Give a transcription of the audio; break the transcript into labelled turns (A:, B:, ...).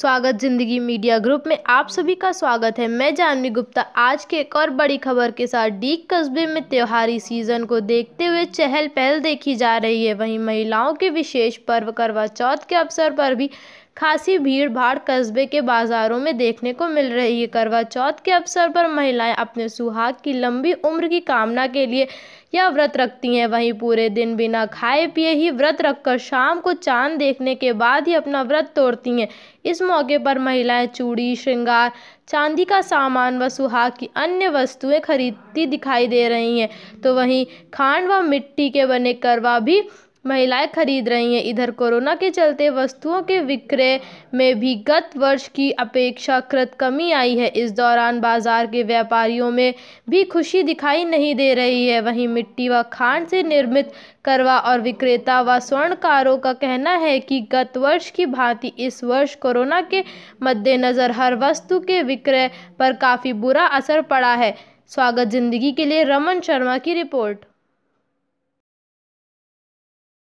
A: स्वागत जिंदगी media group में आप सभी का स्वागत है मैं जानवी गुप्ता आज के एक और बड़ी खबर के साथ डीक कस्बे में त्योहारी सीजन को देखते हुए चहल पहल देखी जा रही है वहीं महिलाओं के विशेष पर्व करवा चौथ के अवसर पर भी खासी भीड़ भाड़ कस्बे के बाज़ारों में देखने को मिल रही है करवा चौथ के अवसर पर महिलाएं अपने सुहाग की लंबी उम्र की कामना के लिए यह व्रत रखती हैं वहीं पूरे दिन बिना खाए पिए ही व्रत रखकर शाम को चांद देखने के बाद ही अपना व्रत तोड़ती हैं इस मौके पर महिलाएं चूड़ी श्रृंगार चांदी का सामान व सुहाग की अन्य वस्तुएं खरीदती दिखाई दे रही हैं तो वहीं खांड व मिट्टी के बने करवा भी महिलाएं खरीद रही हैं इधर कोरोना के चलते वस्तुओं के विक्रय में भी गत वर्ष की अपेक्षाकृत कमी आई है इस दौरान बाजार के व्यापारियों में भी खुशी दिखाई नहीं दे रही है वहीं मिट्टी व खांड से निर्मित करवा और विक्रेता व स्वर्णकारों का कहना है कि गत वर्ष की भांति इस वर्ष कोरोना के मद्देनज़र हर वस्तु के विक्रय पर काफ़ी बुरा असर पड़ा है स्वागत जिंदगी के लिए रमन शर्मा की रिपोर्ट